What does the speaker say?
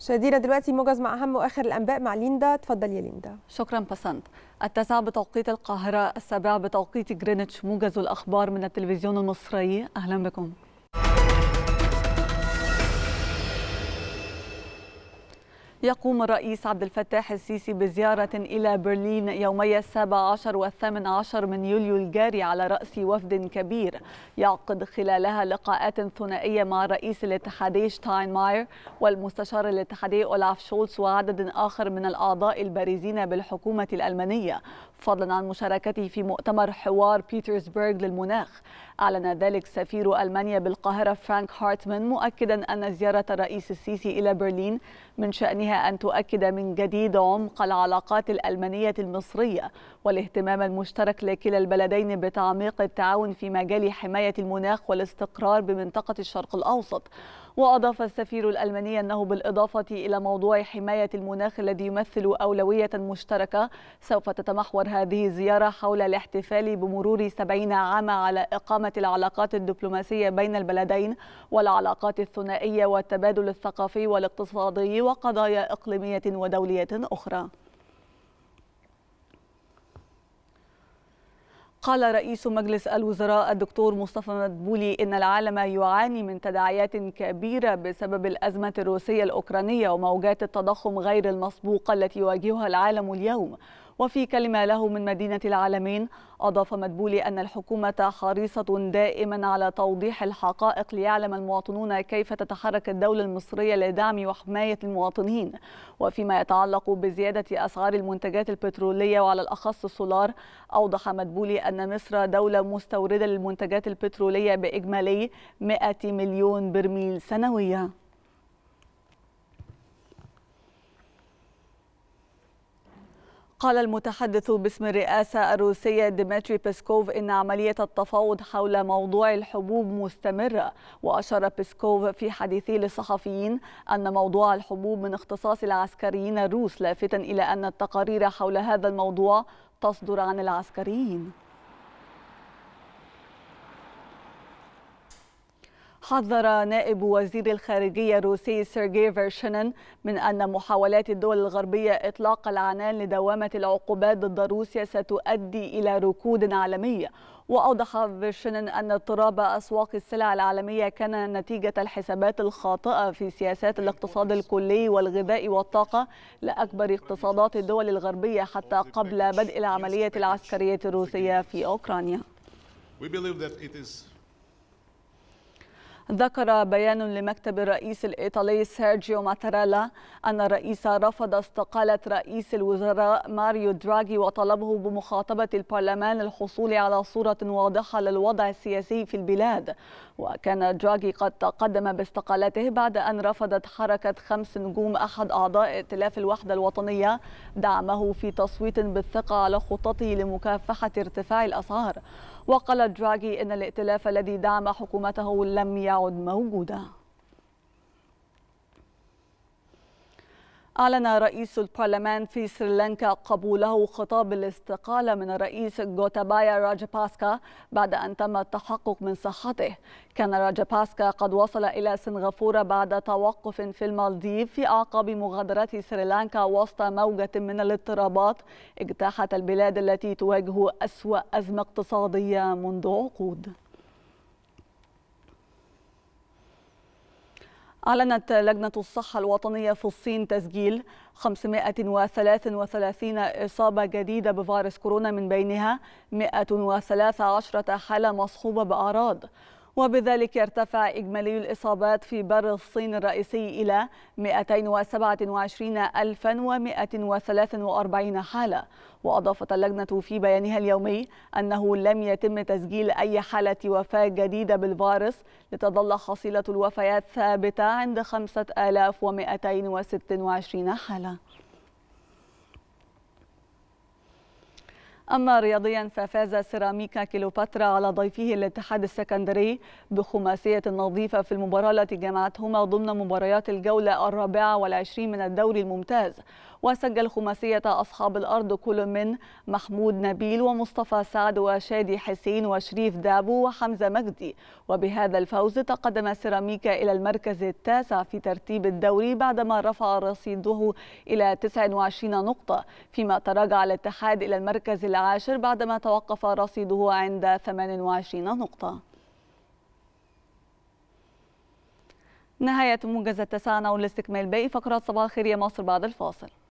مشاهدينا دلوقتي موجز مع اهم واخر الانباء مع ليندا اتفضل يا ليندا شكرا بسنت التاسعة بتوقيت القاهرة السابعة بتوقيت جرينتش موجز الاخبار من التلفزيون المصري اهلا بكم يقوم الرئيس عبد الفتاح السيسي بزيارة إلى برلين يومي السابع عشر والثامن عشر من يوليو الجاري على رأس وفد كبير يعقد خلالها لقاءات ثنائية مع رئيس شتاين شتاينماير والمستشار الاتحادي أولاف شولتس وعدد آخر من الأعضاء البارزين بالحكومة الألمانية فضلا عن مشاركته في مؤتمر حوار بيترسبرغ للمناخ أعلن ذلك سفير ألمانيا بالقاهرة فرانك هارتمان مؤكدا أن زيارة الرئيس السيسي إلى برلين من شأنها عليها أن تؤكد من جديد عمق العلاقات الألمانية المصرية والاهتمام المشترك لكلا البلدين بتعميق التعاون في مجال حماية المناخ والاستقرار بمنطقة الشرق الأوسط وأضاف السفير الألماني أنه بالإضافة إلى موضوع حماية المناخ الذي يمثل أولوية مشتركة سوف تتمحور هذه الزيارة حول الاحتفال بمرور 70 عاما على إقامة العلاقات الدبلوماسية بين البلدين والعلاقات الثنائية والتبادل الثقافي والاقتصادي وقضايا إقليمية ودولية أخرى قال رئيس مجلس الوزراء الدكتور مصطفى مدبولي إن العالم يعاني من تداعيات كبيرة بسبب الأزمة الروسية الأوكرانية وموجات التضخم غير المسبوقة التي يواجهها العالم اليوم وفي كلمة له من مدينة العالمين أضاف مدبولي أن الحكومة حريصة دائما على توضيح الحقائق ليعلم المواطنون كيف تتحرك الدولة المصرية لدعم وحماية المواطنين وفيما يتعلق بزيادة أسعار المنتجات البترولية وعلى الأخص السولار أوضح مدبولي أن مصر دولة مستوردة للمنتجات البترولية بإجمالي 100 مليون برميل سنويا قال المتحدث باسم الرئاسة الروسية ديمتري بيسكوف إن عملية التفاوض حول موضوع الحبوب مستمرة وأشار بيسكوف في حديثه للصحفيين أن موضوع الحبوب من اختصاص العسكريين الروس لافتا إلى أن التقارير حول هذا الموضوع تصدر عن العسكريين حذر نائب وزير الخارجية الروسي سيرجي فيرشنن من أن محاولات الدول الغربية إطلاق العنان لدوامة العقوبات ضد روسيا ستؤدي إلى ركود عالمي وأوضح فيرشنن أن اضطراب أسواق السلع العالمية كان نتيجة الحسابات الخاطئة في سياسات الاقتصاد الكلي والغذاء والطاقة لأكبر اقتصادات الدول الغربية حتى قبل بدء العملية العسكرية الروسية في أوكرانيا. ذكر بيان لمكتب الرئيس الإيطالي سيرجيو ماتارالا أن الرئيس رفض استقالة رئيس الوزراء ماريو دراغي وطلبه بمخاطبة البرلمان للحصول على صورة واضحة للوضع السياسي في البلاد وكان دراغي قد تقدم باستقالته بعد أن رفضت حركة خمس نجوم أحد أعضاء ائتلاف الوحدة الوطنية دعمه في تصويت بالثقة على خططه لمكافحة ارتفاع الأسعار وقال دراغي أن الائتلاف الذي دعم حكومته لم يعد موجوداً أعلن رئيس البرلمان في سريلانكا قبوله خطاب الاستقالة من الرئيس جوتابايا باسكا بعد أن تم التحقق من صحته كان باسكا قد وصل إلى سنغافورة بعد توقف في المالديف في أعقاب مغادرة سريلانكا وسط موجة من الاضطرابات اجتاحت البلاد التي تواجه أسوأ أزمة اقتصادية منذ عقود أعلنت لجنة الصحة الوطنية في الصين تسجيل 533 إصابة جديدة بفيروس كورونا من بينها 113 حالة مصحوبة بأعراض وبذلك ارتفع إجمالي الإصابات في بر الصين الرئيسي إلى 227143 حالة وأضافت اللجنة في بيانها اليومي أنه لم يتم تسجيل أي حالة وفاة جديدة بالفيروس لتظل حصيلة الوفيات ثابتة عند 5226 حالة أما رياضيا ففاز سيراميكا كيلوباترا على ضيفه الاتحاد السكندري بخماسية نظيفة في المباراة التي جمعتهما ضمن مباريات الجولة الرابعة والعشرين من الدوري الممتاز وسجل خماسية أصحاب الأرض كل من محمود نبيل ومصطفى سعد وشادي حسين وشريف دابو وحمزة مجدي وبهذا الفوز تقدم سيراميكا إلى المركز التاسع في ترتيب الدوري بعدما رفع رصيده إلى 29 نقطة فيما تراجع الاتحاد إلى المركز العاشر بعدما توقف رصيده عند 28 نقطة نهاية موجز التسعة نعود لاستكمال باقي فقرات صباح الخير يا مصر بعد الفاصل